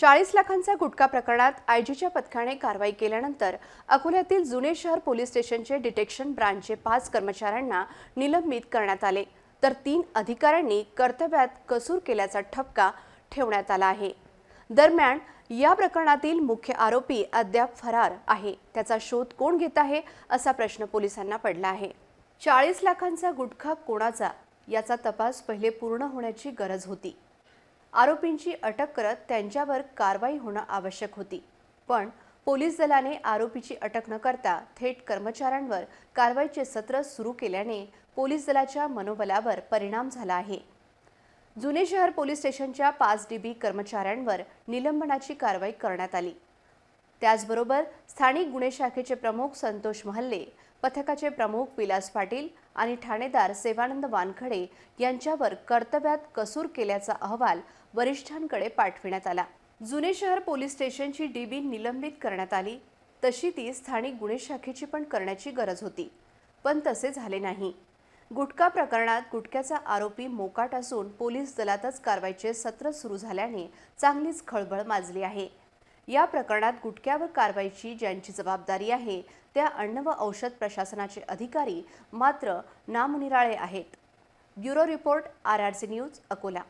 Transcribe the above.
चाळीस लाखांचा गुटखा प्रकरणात आयजीच्या पथकाने कारवाई केल्यानंतर अकोल्यातील जुने शहर पोलीस स्टेशनचे डिटेक्शन ब्रांचचे पाच कर्मचाऱ्यांना निलंबित करण्यात आले तर तीन अधिकाऱ्यांनी कर्तव्यात कसूर केल्याचा ठपका ठेवण्यात आला आहे दरम्यान या प्रकरणातील मुख्य आरोपी अद्याप फरार आहे त्याचा शोध कोण घेत आहे असा प्रश्न पोलिसांना पडला आहे चाळीस लाखांचा गुटखा कोणाचा याचा तपास पहिले पूर्ण होण्याची गरज होती आरोपींची अटक करत त्यांच्यावर कारवाई होणं आवश्यक होती पण पोलीस दलाने आरोपीची अटक न करता थेट कर्मचाऱ्यांवर कारवाईचे सत्र सुरू केल्याने पोलीस दलाच्या मनोबलावर परिणाम झाला आहे जुने शहर पोलीस स्टेशनच्या पाच डीबी कर्मचाऱ्यांवर निलंबनाची कारवाई करण्यात आली त्याचबरोबर स्थानिक गुन्हे शाखेचे प्रमुख संतोष महल्ले पथकाचे प्रमुख विलास पाटील आणि ठाणेदार सेवानंद वानखडे यांच्यावर कर्तव्यात कसूर केल्याचा अहवाल वरिष्ठांकडे पाठविण्यात आला जुने शहर पोलीस स्टेशनची डीबी निलंबित करण्यात आली तशी ती स्थानिक गुन्हे शाखेची पण करण्याची गरज होती पण तसे झाले नाही गुटखा प्रकरणात गुटख्याचा आरोपी मोकाट असून पोलीस दलातच कारवाईचे सत्र सुरू झाल्याने चांगलीच खळबळ माजली आहे या प्रकरणात गुटख्यावर कारवाईची ज्यांची जबाबदारी आहे त्या अन्न व औषध प्रशासनाचे अधिकारी मात्र नामनिराळे आहेत bureau report R news Akola